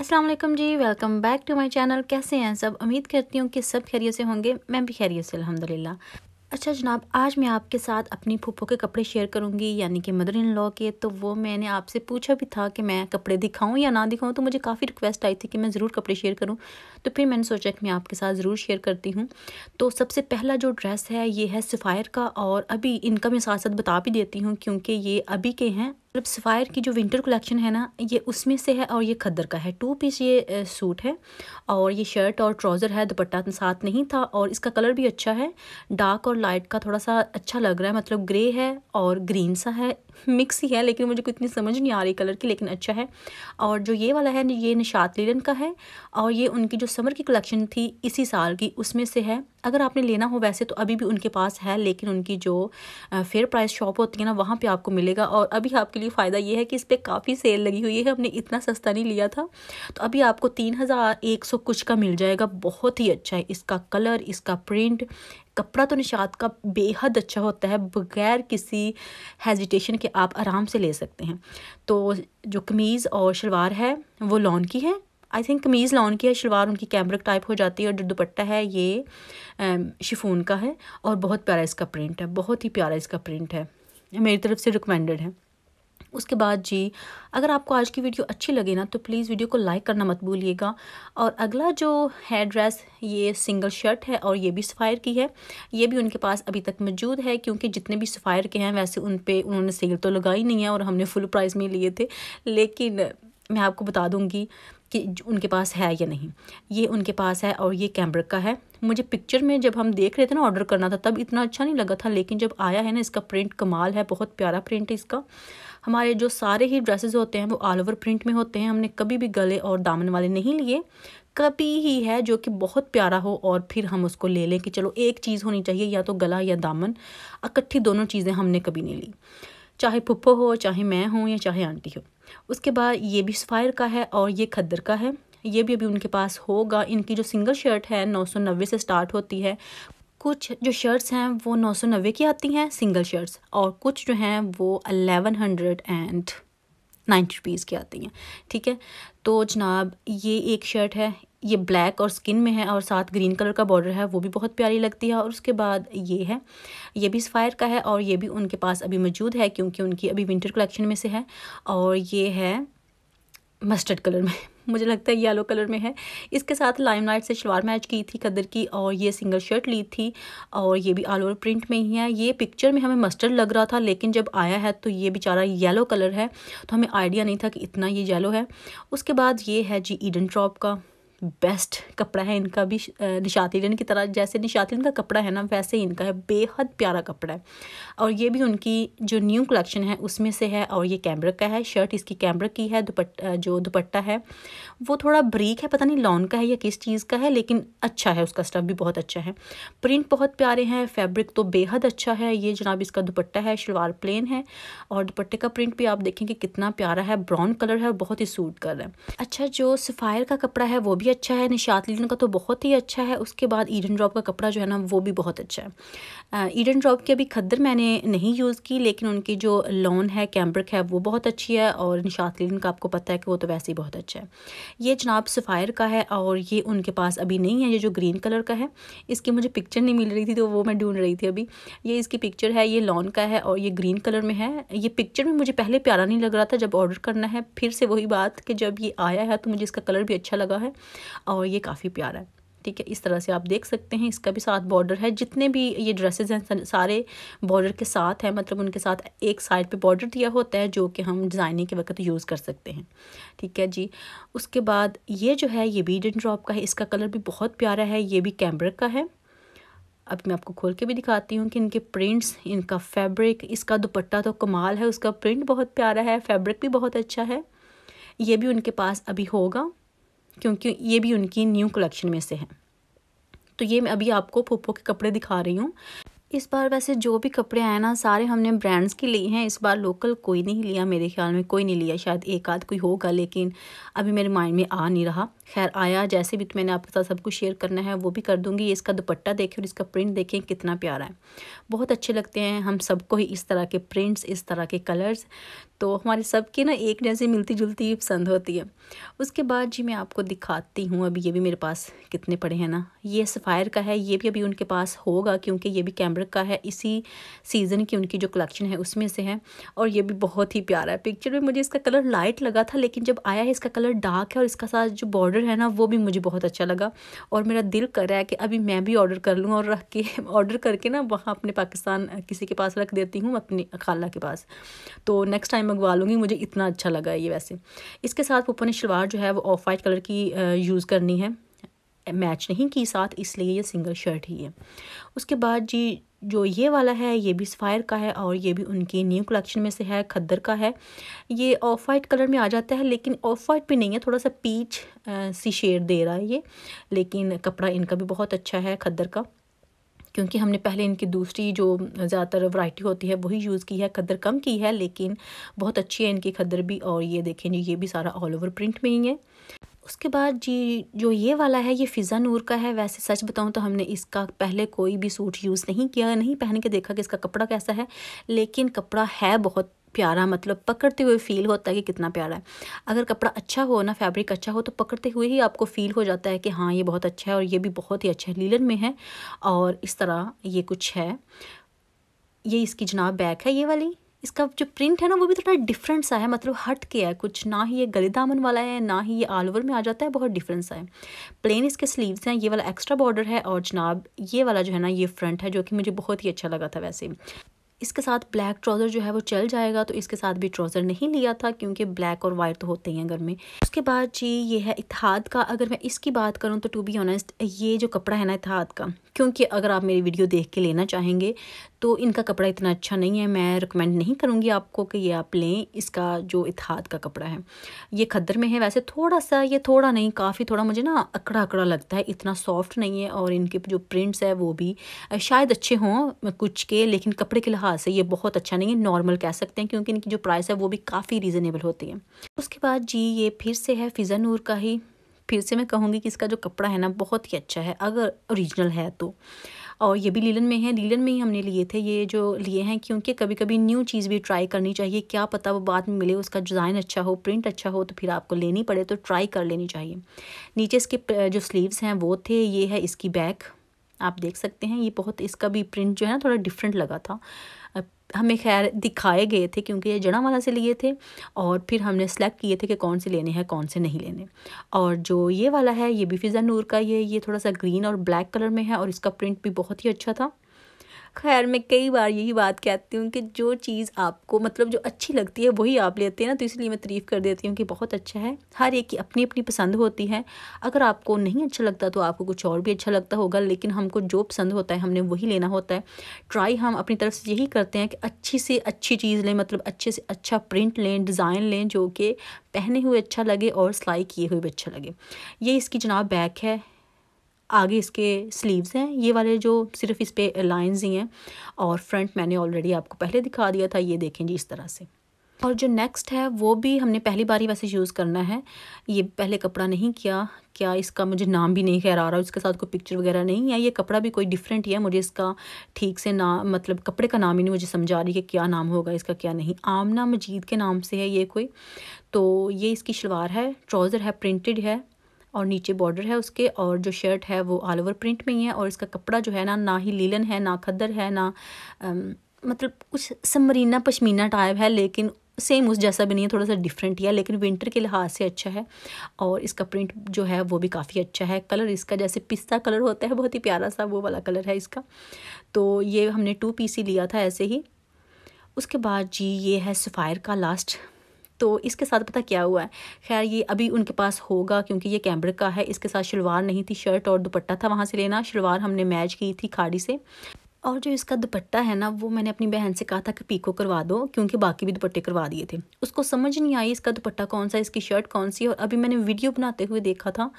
Aslam ji welcome back to my channel कैसे हैं सब उम्मीद करती हूँ कि सब खैरियत से होंगे मैं भी खैरियत से अल्हम्दुलिल्लाह अच्छा जनाब आज मैं आपके साथ अपनी फूफो के कपड़े शेयर करूँगी यानी कि मदर इन लॉ के तो वो मैंने आपसे पूछा भी था कि मैं कपड़े दिखाऊँ या ना दिखाऊँ तो मुझे काफ़ी रिक्वेस्ट आई थी कि मैं ज़रूर कपड़े शेयर करूँ तो फिर मैंने सोचा कि मैं आपके साथ ज़रूर शेयर करती हूँ तो सबसे पहला जो ड्रेस है ये है सफ़ायर का और अभी इनका मैं साथ साथ बता भी देती हूँ क्योंकि ये अभी के हैं मतलब सफ़ायर की जो विंटर कलेक्शन है ना ये उसमें से है और ये खद्दर का है टू पीस ये सूट है और ये शर्ट और ट्राउज़र है दुपट्टा तो साथ नहीं था और इसका कलर भी अच्छा है डार्क और लाइट का थोड़ा सा अच्छा लग रहा है मतलब ग्रे है और ग्रीन सा है मिक्स ही है लेकिन मुझे कोई इतनी समझ नहीं आ रही कलर की लेकिन अच्छा है और जो ये वाला है ये निशात लीलन का है और ये उनकी जो समर की कलेक्शन थी इसी साल की उसमें से है अगर आपने लेना हो वैसे तो अभी भी उनके पास है लेकिन उनकी जो फेयर प्राइस शॉप होती है ना वहाँ पे आपको मिलेगा और अभी आपके लिए फ़ायदा ये है कि इस पर काफ़ी सेल लगी हुई है हमने इतना सस्ता नहीं लिया था तो अभी आपको तीन हज़ार एक सौ कुछ का मिल जाएगा बहुत ही अच्छा है इसका कलर इसका प्रिंट कपड़ा तो निशात का बेहद अच्छा होता है बगैर किसी हेजिटेशन के आप आराम से ले सकते हैं तो जो कमीज़ और शलवार है वो लॉन की है आई थिंक कमीज़ लॉन की है शलवार उनकी कैमरिक टाइप हो जाती है और जो दुपट्टा है ये शिफोन um, का है और बहुत प्यारा इसका प्रिंट है बहुत ही प्यारा इसका प्रिंट है मेरी तरफ से रिकमेंडेड है उसके बाद जी अगर आपको आज की वीडियो अच्छी लगे ना तो प्लीज़ वीडियो को लाइक करना मत भूलिएगा और अगला जो है ड्रेस ये सिंगल शर्ट है और ये भी सफ़ायर की है ये भी उनके पास अभी तक मौजूद है क्योंकि जितने भी सफ़ायर के हैं वैसे उन पर उन्होंने सेल तो लगाई नहीं है और हमने फुल प्राइस में लिए थे लेकिन मैं आपको बता दूंगी कि उनके पास है या नहीं ये उनके पास है और ये कैम्ब्रिक का है मुझे पिक्चर में जब हम देख रहे थे ना ऑर्डर करना था तब इतना अच्छा नहीं लगा था लेकिन जब आया है ना इसका प्रिंट कमाल है बहुत प्यारा प्रिंट है इसका हमारे जो सारे ही ड्रेसेस होते हैं वो ऑल ओवर प्रिंट में होते हैं हमने कभी भी गले और दामन वाले नहीं लिए कभी ही है जो कि बहुत प्यारा हो और फिर हम उसको ले लें कि चलो एक चीज़ होनी चाहिए या तो गला या दामन इकट्ठी दोनों चीज़ें हमने कभी नहीं ली चाहे पुप्पो हो चाहे मैं हूँ या चाहे आंटी हो उसके बाद ये भी सफ़ायर का है और ये खद्दर का है ये भी अभी उनके पास होगा इनकी जो सिंगल शर्ट है नौ सौ नब्बे से स्टार्ट होती है कुछ जो शर्ट्स हैं वो नौ सौ नब्बे की आती हैं सिंगल शर्ट्स और कुछ जो हैं वो eleven hundred and ninety rupees की आती हैं ठीक है तो जनाब ये एक शर्ट है ये ब्लैक और स्किन में है और साथ ग्रीन कलर का बॉर्डर है वो भी बहुत प्यारी लगती है और उसके बाद ये है ये भी स्फायर का है और ये भी उनके पास अभी मौजूद है क्योंकि उनकी अभी विंटर कलेक्शन में से है और ये है मस्टर्ड कलर में मुझे लगता है येलो कलर में है इसके साथ लाइम लाइट से शलवार मैच की थी कदर की और ये सिंगल शर्ट ली थी और ये भी ऑल ओवर प्रिंट में ही है ये पिक्चर में हमें मस्टर्ड लग रहा था लेकिन जब आया है तो ये बेचारा येलो कलर है तो हमें आइडिया नहीं था कि इतना ये येलो है उसके बाद ये है जी ईडन ट्रॉप का बेस्ट कपड़ा है इनका भी निशातिलन की तरह जैसे निशातिलन का कपड़ा है ना वैसे ही इनका है बेहद प्यारा कपड़ा है और ये भी उनकी जो न्यू कलेक्शन है उसमें से है और ये कैमरक का है शर्ट इसकी कैमरक की है दुपट जो दुपट्टा है वो थोड़ा ब्रीक है पता नहीं लॉन का है या किस चीज़ का है लेकिन अच्छा है उसका स्टफ भी बहुत अच्छा है प्रिंट बहुत प्यारे हैं फैब्रिक तो बेहद अच्छा है ये जनाब इसका दुपट्टा है शलवार प्लेन है और दुपट्टे का प्रिंट भी आप देखेंगे कितना प्यारा है ब्राउन कलर है और बहुत ही सूट कर रहा है अच्छा जो सफ़ायर का कपड़ा है वो भी भी अच्छा है निशात लीलन का तो बहुत ही अच्छा है उसके बाद ईडन ड्रॉप का कपड़ा जो है ना वो भी बहुत अच्छा है ईडन ड्रॉप की अभी खद्दर मैंने नहीं यूज़ की लेकिन उनकी जो लॉन है कैम्ब्रिक है वो बहुत अच्छी है और निशात लीलन का आपको पता है कि वो तो वैसे ही बहुत अच्छा है ये जनाब सफ़ायर का है और ये उनके पास अभी नहीं है ये जो ग्रीन कलर का है इसकी मुझे पिक्चर नहीं मिल रही थी तो वो मैं ढूंढ रही थी अभी ये इसकी पिक्चर है ये लॉन का है और ये ग्रीन कलर में है ये पिक्चर में मुझे पहले प्यारा नहीं लग रहा था जब ऑर्डर करना है फिर से वही बात कि जब ये आया है तो मुझे इसका कलर भी अच्छा लगा है और ये काफ़ी प्यारा है ठीक है इस तरह से आप देख सकते हैं इसका भी साथ बॉर्डर है जितने भी ये ड्रेसेस हैं सारे बॉर्डर के साथ हैं मतलब उनके साथ एक साइड पे बॉर्डर दिया होता है जो कि हम डिज़ाइनिंग के वक्त यूज़ कर सकते हैं ठीक है जी उसके बाद ये जो है ये बीड एंड ड्रॉप का है इसका कलर भी बहुत प्यारा है ये भी कैम्बर का है अब मैं आपको खोल के भी दिखाती हूँ कि इनके प्रिंट्स इनका फैब्रिक इसका दुपट्टा तो कमाल है उसका प्रिंट बहुत प्यारा है फैब्रिक भी बहुत अच्छा है ये भी उनके पास अभी होगा क्योंकि ये भी उनकी न्यू कलेक्शन में से है तो ये मैं अभी आपको पोपो के कपड़े दिखा रही हूँ इस बार वैसे जो भी कपड़े आए ना सारे हमने ब्रांड्स के लिए हैं इस बार लोकल कोई नहीं लिया मेरे ख्याल में कोई नहीं लिया शायद एक आध कोई होगा लेकिन अभी मेरे माइंड में आ नहीं रहा खैर आया जैसे भी तो मैंने आपके साथ सब कुछ शेयर करना है वो भी कर दूंगी ये इसका दुपट्टा देखें और इसका प्रिंट देखें कितना प्यारा है बहुत अच्छे लगते हैं हम सबको ही इस तरह के प्रिंट्स इस तरह के कलर्स तो हमारे सबके ना एक जैसे मिलती जुलती पसंद होती है उसके बाद जी मैं आपको दिखाती हूँ अभी ये भी मेरे पास कितने पड़े हैं ना ये सफ़ायर का है ये भी अभी उनके पास होगा क्योंकि ये भी कैमरा का है इसी सीज़न की उनकी जो कलेक्शन है उसमें से है और ये भी बहुत ही प्यारा है पिक्चर में मुझे इसका कलर लाइट लगा था लेकिन जब आया है इसका कलर डार्क है और इसका साथ जो बॉर्डर है ना वो भी मुझे बहुत अच्छा लगा और मेरा दिल कर रहा है कि अभी मैं भी ऑर्डर कर लूँ और रख के ऑर्डर करके ना वहाँ अपने पाकिस्तान किसी के पास रख देती हूँ अपनी खाला के पास तो नेक्स्ट टाइम मंगवा लूँगी मुझे इतना अच्छा लगा ये वैसे इसके साथ पुप्पा ने शलवार जो है वो ऑफ वाइट कलर की यूज़ करनी है मैच नहीं की साथ इसलिए ये सिंगल शर्ट ही है उसके बाद जी जो ये वाला है ये भी स्फायर का है और ये भी उनकी न्यू कलेक्शन में से है खद्दर का है ये ऑफ वाइट कलर में आ जाता है लेकिन ऑफ वाइट भी नहीं है थोड़ा सा पीच आ, सी शेड दे रहा है ये लेकिन कपड़ा इनका भी बहुत अच्छा है खद्दर का क्योंकि हमने पहले इनकी दूसरी जो ज़्यादातर वैरायटी होती है वही यूज़ की है खदर कम की है लेकिन बहुत अच्छी है इनकी खदर भी और ये देखें जी ये भी सारा ऑल ओवर प्रिंट में ही है उसके बाद जी जो ये वाला है ये फ़िज़ा नूर का है वैसे सच बताऊँ तो हमने इसका पहले कोई भी सूट यूज़ नहीं किया नहीं पहन के देखा कि इसका कपड़ा कैसा है लेकिन कपड़ा है बहुत प्यारा मतलब पकड़ते हुए फील होता है कि कितना प्यारा है अगर कपड़ा अच्छा हो ना फैब्रिक अच्छा हो तो पकड़ते हुए ही आपको फील हो जाता है कि हाँ ये बहुत अच्छा है और ये भी बहुत ही अच्छा है लीलन में है और इस तरह ये कुछ है ये इसकी जनाब बैक है ये वाली इसका जो प्रिंट है ना वो भी थोड़ा डिफरेंट सा है मतलब हट के है कुछ ना ही ये गले दामन वाला है ना ही ये ऑल ओवर में आ जाता है बहुत डिफरेंट सा है प्लेन इसके स्लीव्स हैं ये वाला एक्स्ट्रा बॉर्डर है और जनाब ये वाला जो है ना ये फ्रंट है जो कि मुझे बहुत ही अच्छा लगा था वैसे इसके साथ ब्लैक ट्राउज़र जो है वो चल जाएगा तो इसके साथ भी ट्राउज़र नहीं लिया था क्योंकि ब्लैक और वाइट तो होते हैं घर में उसके बाद जी ये है इतिहाद का अगर मैं इसकी बात करूँ तो टू बी ऑनेस्ट ये जो कपड़ा है ना इतिहाद का क्योंकि अगर आप मेरी वीडियो देख के लेना चाहेंगे तो इनका कपड़ा इतना अच्छा नहीं है मैं रिकमेंड नहीं करूँगी आपको कि ये आप लें इसका जो इतिहाद का कपड़ा है ये खद्दर में है वैसे थोड़ा सा ये थोड़ा नहीं काफ़ी थोड़ा मुझे ना अकड़ा अकड़ा लगता है इतना सॉफ्ट नहीं है और इनके जो प्रिंट्स है वो भी शायद अच्छे हों कुछ के लेकिन कपड़े के लिहाज लिहाज से ये बहुत अच्छा नहीं है नॉर्मल कह सकते हैं क्योंकि इनकी जो प्राइस है वो भी काफ़ी रीज़नेबल होती है उसके बाद जी ये फिर से है फ़िज़ा नूर का ही फिर से मैं कहूँगी कि इसका जो कपड़ा है ना बहुत ही अच्छा है अगर ओरिजिनल है तो और ये भी लीलन में है लीलन में ही हमने लिए थे ये जो लिए हैं क्योंकि कभी कभी न्यू चीज़ भी ट्राई करनी चाहिए क्या पता वो बाद में मिले उसका डिज़ाइन अच्छा हो प्रिंट अच्छा हो तो फिर आपको लेनी पड़े तो ट्राई कर लेनी चाहिए नीचे इसके जो स्लीव्स हैं वो थे ये है इसकी बैक आप देख सकते हैं ये बहुत इसका भी प्रिंट जो है ना थोड़ा डिफरेंट लगा था हमें खैर दिखाए गए थे क्योंकि ये जड़ा वाला से लिए थे और फिर हमने सेलेक्ट किए थे कि कौन से लेने हैं कौन से नहीं लेने और जो ये वाला है ये भी फिज़ा नूर का ये ये थोड़ा सा ग्रीन और ब्लैक कलर में है और इसका प्रिंट भी बहुत ही अच्छा था खैर मैं कई बार यही बात कहती हूँ कि जो चीज़ आपको मतलब जो अच्छी लगती है वही आप लेते हैं ना तो इसलिए मैं तारीफ़ कर देती हूँ कि बहुत अच्छा है हर एक की अपनी अपनी पसंद होती है अगर आपको नहीं अच्छा लगता तो आपको कुछ और भी अच्छा लगता होगा लेकिन हमको जो पसंद होता है हमने वही लेना होता है ट्राई हम अपनी तरफ से यही करते हैं कि अच्छी से अच्छी चीज़ लें मतलब अच्छे से अच्छा प्रिंट लें डिज़ाइन लें जो कि पहने हुए अच्छा लगे और सिलाई किए हुए भी अच्छा लगे ये इसकी जनाब बैक है आगे इसके स्लीव्स हैं ये वाले जो सिर्फ इस पर लाइन्स ही हैं और फ्रंट मैंने ऑलरेडी आपको पहले दिखा दिया था ये देखें जी इस तरह से और जो नेक्स्ट है वो भी हमने पहली बार ही वैसे यूज़ करना है ये पहले कपड़ा नहीं किया क्या इसका मुझे नाम भी नहीं खैर आ रहा उसके साथ कोई पिक्चर वगैरह नहीं है ये कपड़ा भी कोई डिफरेंट ही है मुझे इसका ठीक से नाम मतलब कपड़े का नाम ही नहीं मुझे समझा रही कि क्या नाम होगा इसका क्या नहीं आमना मजीद के नाम से है ये कोई तो ये इसकी शलवार है ट्राउज़र है प्रिंटेड है और नीचे बॉर्डर है उसके और जो शर्ट है वो ऑल ओवर प्रिंट में ही है और इसका कपड़ा जो है ना ना ही लीलन है ना खद्दर है ना आ, मतलब कुछ समरीना पशमीना टाइप है लेकिन सेम उस जैसा भी नहीं है थोड़ा सा डिफरेंट ही है लेकिन विंटर के लिहाज से अच्छा है और इसका प्रिंट जो है वो भी काफ़ी अच्छा है कलर इसका जैसे पिस्ता कलर होता है बहुत ही प्यारा सा वो वाला कलर है इसका तो ये हमने टू पीस ही लिया था ऐसे ही उसके बाद जी ये है सफ़ायर का लास्ट तो इसके साथ पता क्या हुआ है खैर ये अभी उनके पास होगा क्योंकि ये कैम्ब्रिक का है इसके साथ शलवार नहीं थी शर्ट और दुपट्टा था वहाँ से लेना शलवार हमने मैच की थी खाड़ी से और जो इसका दुपट्टा है ना वो मैंने अपनी बहन से कहा था कि पीको करवा दो क्योंकि बाकी भी दुपट्टे करवा दिए थे उसको समझ नहीं आई इसका दुपट्टा कौन सा इसकी शर्ट कौन सी और अभी मैंने वीडियो बनाते हुए देखा था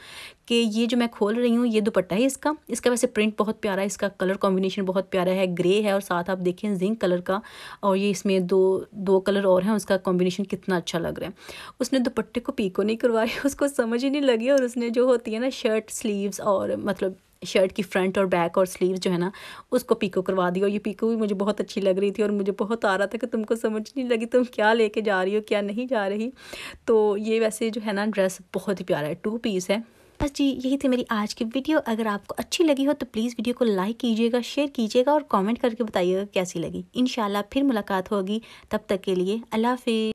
कि ये जो मैं खोल रही हूँ ये दुपट्टा है इसका इसका वैसे प्रिंट बहुत प्यारा है इसका कलर कॉम्बिनेशन बहुत प्यारा है ग्रे है और साथ आप देखें जिंक कलर का और ये इसमें दो दो कलर और हैं उसका कॉम्बिनेशन कितना अच्छा लग रहा है उसने दुपट्टे को पीको नहीं करवाया उसको समझ ही नहीं लगी और उसने जो होती है ना शर्ट स्लीवस और मतलब शर्ट की फ्रंट और बैक और स्लीव जो है ना उसको पीको करवा दी और ये पीको भी मुझे बहुत अच्छी लग रही थी और मुझे बहुत आ रहा था कि तुमको समझ नहीं लगी तुम क्या लेके जा रही हो क्या नहीं जा रही तो ये वैसे जो है ना ड्रेस बहुत ही प्यारा है टू पीस है बस जी यही थी मेरी आज की वीडियो अगर आपको अच्छी लगी हो तो प्लीज़ वीडियो को लाइक कीजिएगा शेयर कीजिएगा और कॉमेंट करके बताइएगा कैसी लगी इन फिर मुलाकात होगी तब तक के लिए अल्लाह